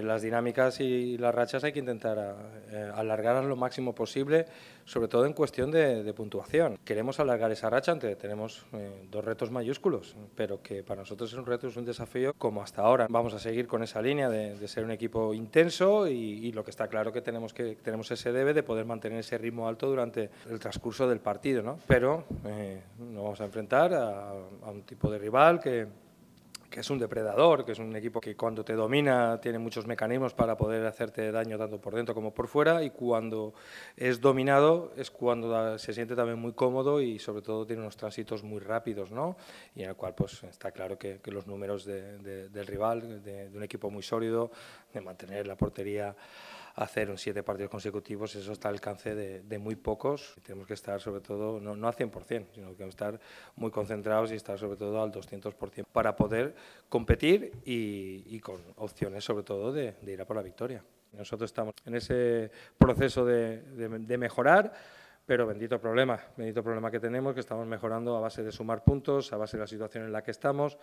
Las dinámicas y las rachas hay que intentar eh, alargarlas lo máximo posible, sobre todo en cuestión de, puntuación. Queremos alargar esa racha, ante, tenemos eh, dos retos mayúsculos, pero que para nosotros es un reto, es un desafío como hasta ahora. Vamos a seguir con esa línea de, ser un equipo intenso y, lo que está claro que tenemos, que tenemos ese debe de poder mantener ese ritmo alto durante el transcurso del partido. Pero eh, nos vamos a enfrentar a un tipo de rival que que es un depredador, que es un equipo que cuando te domina tiene muchos mecanismos para poder hacerte daño tanto por dentro como por fuera y cuando es dominado es cuando se siente también muy cómodo y sobre todo tiene unos tránsitos muy rápidos, ¿no? Y en el cual pues está claro que, los números del rival, de un equipo muy sólido, de mantener la portería hacer siete partidos consecutivos, eso está al alcance de, muy pocos. Tenemos que estar sobre todo, no, al 100%, sino que estar muy concentrados y estar sobre todo al 200% para poder competir y, con opciones sobre todo de, ir a por la victoria. Nosotros estamos en ese proceso de mejorar pero bendito problema, bendito problema que tenemos, que estamos mejorando a base de sumar puntos, a base de la situación en la que estamos,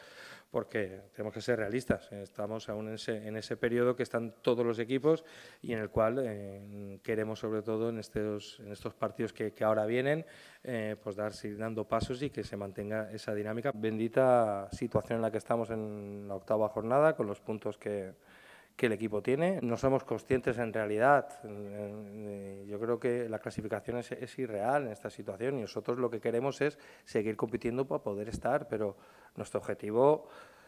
porque tenemos que ser realistas. Estamos aún en ese, periodo que están todos los equipos y en el cual eh, queremos, sobre todo en estos, en estos partidos que, ahora vienen, eh, pues dar, seguir dando pasos y que se mantenga esa dinámica. Bendita situación en la que estamos en la octava jornada, con los puntos que, que el equipo tiene. No somos conscientes en realidad, eh, que la clasificación es, irreal en esta situación y nosotros lo que queremos es seguir compitiendo para poder estar, pero nuestro objetivo,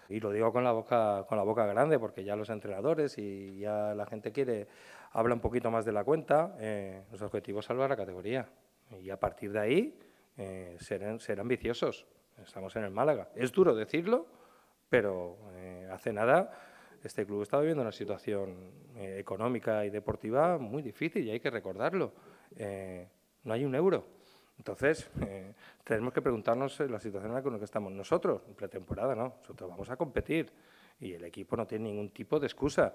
y lo digo con la boca, con la boca grande, porque ya los entrenadores y ya la gente quiere, habla un poquito más de la cuenta, eh, nuestro objetivo es salvar la categoría y a partir de ahí eh, serán, ser ambiciosos Estamos en el Málaga. Es duro decirlo, pero eh, hace nada este club está viviendo una situación eh, económica y deportiva muy difícil y hay que recordarlo. Eh, no hay un euro. Entonces, eh, tenemos que preguntarnos la situación en la que estamos nosotros. Pretemporada, no. Nosotros vamos a competir y el equipo no tiene ningún tipo de excusa.